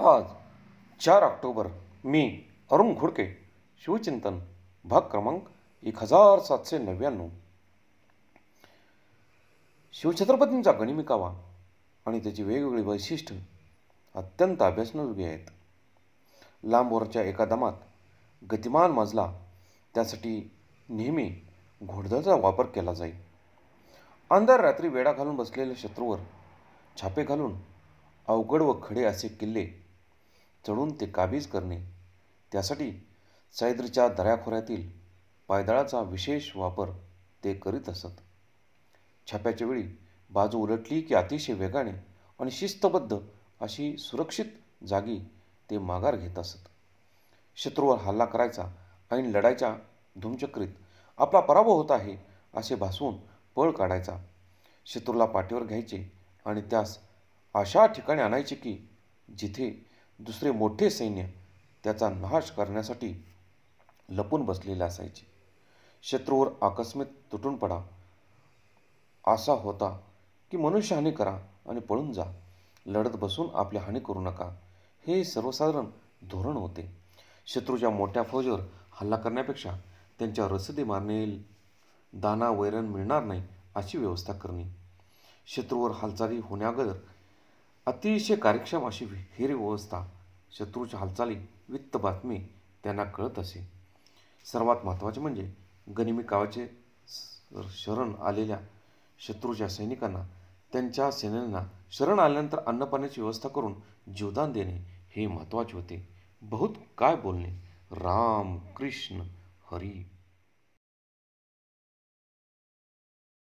आज चार ऑक्टोबर मी अरुण घोडके शिवचिंतन भाग क्रमांक एक हजार सातशे नव्याण्णव शिवछत्रपतींचा गणिमिकावा आणि त्याची वेगवेगळी वैशिष्ट्य अत्यंत अभ्यासनयोगी आहेत लांबवरच्या एका दमात गतिमान मजला त्यासाठी नेहमी घोडदळाचा वापर केला जाई अंधार रात्री वेडा घालून बसलेल्या शत्रूवर छापे घालून अवघड व खडे असे किल्ले चढून ते काबीज करणे त्यासाठी सैद्रीच्या दऱ्याखोऱ्यातील पायदळाचा विशेष वापर ते करीत असत छाप्याच्या वेळी बाजू उलटली की अतिशय वेगाने आणि शिस्तबद्ध अशी सुरक्षित जागी ते माघार घेत असत शत्रूवर हल्ला करायचा आणि लढायच्या धुमचक्रीत आपला पराभव होत आहे असे भासवून पळ काढायचा शत्रूला पाठीवर घ्यायचे आणि त्यास अशा ठिकाणी आणायचे की जिथे दुसरे मोठे सैन्य त्याचा नाश करण्यासाठी लपून बसलेले असायचे शत्रूवर आकस्मित तुटून पडा असा होता की मनुष्य हानी करा आणि पळून जा लढत बसून आपली हानी करू नका हे सर्वसाधारण धोरण होते शत्रूच्या मोठ्या फौजवर हल्ला करण्यापेक्षा त्यांच्या रसदी मारणे दाना वैरण मिळणार नाही अशी व्यवस्था करणे शत्रूवर हालचाली होण्याअगोदर अतिशय कार्यक्षम अशी हिरी व्यवस्था शत्रूच्या हालचाली वित्त बातमी त्यांना कळत असे सर्वात महत्त्वाचे म्हणजे गनिमी गावाचे शरण आलेल्या शत्रूच्या सैनिकांना त्यांच्या सेनेना शरण आल्यानंतर अन्नपाण्याची व्यवस्था करून जीवदान देणे हे महत्त्वाचे होते बहुत काय बोलणे राम कृष्ण हरी